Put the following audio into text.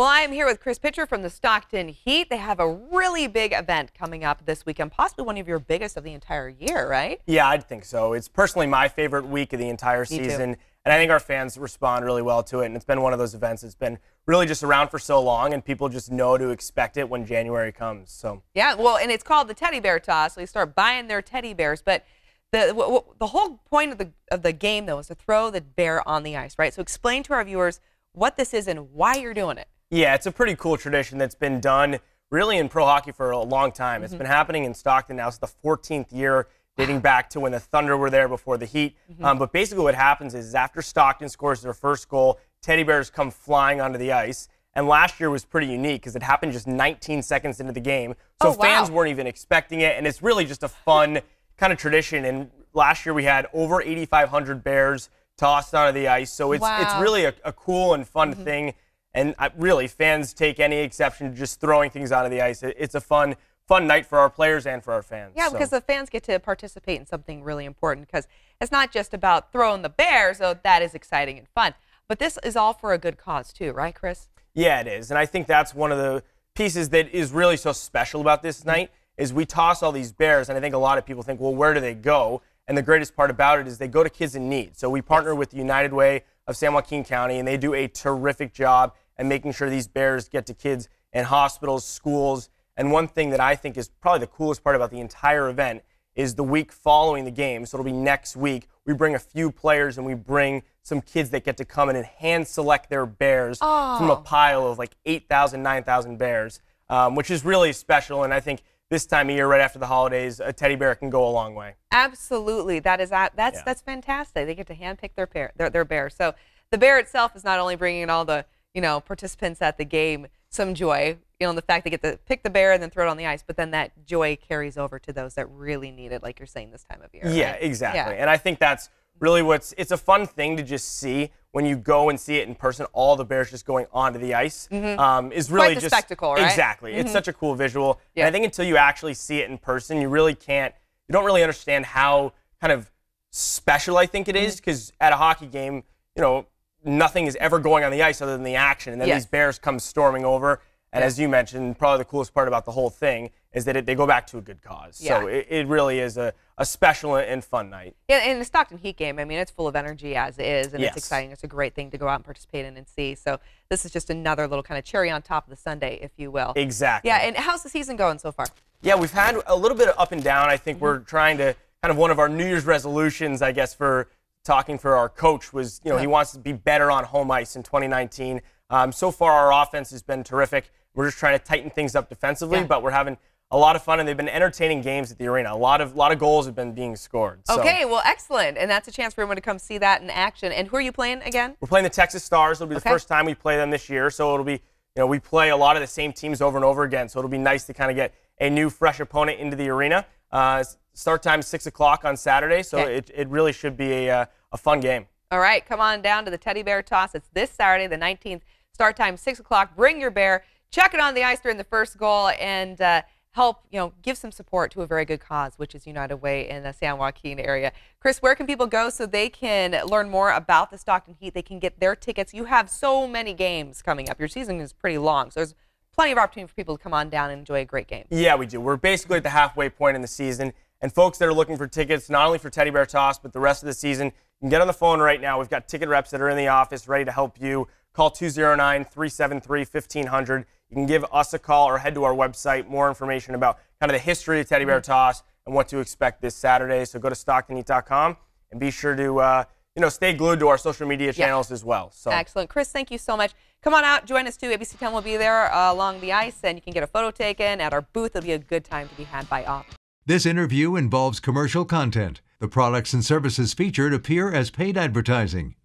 Well, I am here with Chris Pitcher from the Stockton Heat. They have a really big event coming up this weekend, possibly one of your biggest of the entire year, right? Yeah, I think so. It's personally my favorite week of the entire season. And I think our fans respond really well to it. And it's been one of those events that's been really just around for so long, and people just know to expect it when January comes. So yeah, well, and it's called the Teddy Bear Toss. So you start buying their teddy bears, but the the whole point of the of the game though is to throw the bear on the ice, right? So explain to our viewers what this is and why you're doing it. Yeah, it's a pretty cool tradition that's been done really in pro hockey for a long time. Mm -hmm. It's mm-hmm. been happening in Stockton now. It's the 14th year dating back to when the Thunder were there before the Heat. Mm -hmm. um, but basically what happens is, after Stockton scores their first goal, teddy bears come flying onto the ice. And last year was pretty unique because it happened just 19 seconds into the game. So oh, wow. fans weren't even expecting it. And it's really just a fun kind of tradition. And last year we had over 8,500 bears tossed onto the ice. So it's, wow. it's really a, a cool and fun mm -hmm. thing and I, uh, really, fans take any exception to just throwing things of the ice. It, it's a fun, fun night for our players and for our fans. Yeah, so. because the fans get to participate in something really important because it's not just about throwing the bears, though that is exciting and fun. But this is all for a good cause, too, right, Chris? Yeah, it is. And I think that's one of the pieces that is really so special about this night is we toss all these bears, and I think a lot of people think, well, where do they go? And the greatest part about it is they go to kids in need. So we partner yes. with the United Way of San Joaquin County, and they do a terrific job and making sure these bears get to kids in hospitals, schools. And one thing that I think is probably the coolest part about the entire event is the week following the game. So it'll be next week. We bring a few players and we bring some kids that get to come in and hand select their bears oh. from a oh. pile of like 8,000, 9,000 bears, um, which is really special. And I think this time of year, right after the holidays, a teddy bear can go a long way. Absolutely, that is that's yeah. that's fantastic. They get to handpick their pair their, their bear. So the bear itself is not only bringing all the you know, participants at the game some joy, you know, the fact they get to pick the bear and then throw it on the ice, but then that joy carries over to those that really need it, like you're saying this time of year. Yeah, right? exactly. Yeah. And I think that's really what's it's a fun thing to just see when you go and see it in person, all the bears just going onto the ice mm-hmm. um, is really just spectacle, right? Exactly. Mm-hmm. It's such a cool visual. Yeah. And I think until you actually see it in person, you really can't you don't really understand how kind of special I think it is because mm-hmm. at a hockey game, you know, nothing is ever going on the ice other than the action. And then these bears come storming over. And as you mentioned, probably the coolest part about the whole thing is that it, they go back to a good cause. Yeah. So it, it really is a, a special and fun night. Yeah, and the Stockton Heat game, I mean, it's full of energy as it is, and yes. it's exciting. It's a great thing to go out and participate in and see. So this is just another little kind of cherry on top of the Sunday, if you will. Exactly. Yeah, and how's the season going so far? Yeah, we've had a little bit of up and down. I think mm -hmm. we're trying to kind of one of our New Year's resolutions, I guess, for – talking for our coach was, you know, yeah. he wants to be better on home ice in 2019. Um, so far, our offense has been terrific. We're just trying to tighten things up defensively, yeah. but we're having a lot of fun, and they've been entertaining games at the arena. A lot of lot of goals have been being scored. So. Okay, well, excellent, and that's a chance for everyone to come see that in action. And who are you playing again? We're playing the Texas Stars. It'll be okay. the first time we play them this year, so it'll be you know we play a lot of the same teams over and over again. So it'll be nice to kind of get a new, fresh opponent into the arena. Uh, Start time six o'clock on Saturday, so okay. it, it really should be a, uh, a fun game. All right, come on down to the Teddy Bear Toss. It's this Saturday, the 19th. Start time six o'clock. Bring your bear. Check it on the ice during the first goal and uh, help you know give some support to a very good cause, which is United Way in the San Joaquin area. Chris, where can people go so they can learn more about the Stockton Heat? They can get their tickets. You have so many games coming up. Your season is pretty long, so there's plenty of opportunity for people to come on down and enjoy a great game. Yeah, we do. We're basically at the halfway point in the season. And folks that are looking for tickets, not only for Teddy Bear Toss, but the rest of the season, you can get on the phone right now. We've got ticket reps that are in the office ready to help you. Call 209 373 1500. You can give us a call or head to our website. More information about kind of the history of Teddy mm-hmm. Bear Toss and what to expect this Saturday. So go to StocktonEat.com and be sure to. Uh, you know, stay glued to our social media channels yeah. as well. So excellent, Chris. Thank you so much. Come on out, join us too. ABC 10 will be there uh, along the ice, and you can get a photo taken at our booth. It'll be a good time to be had by all. This interview involves commercial content. The products and services featured appear as paid advertising.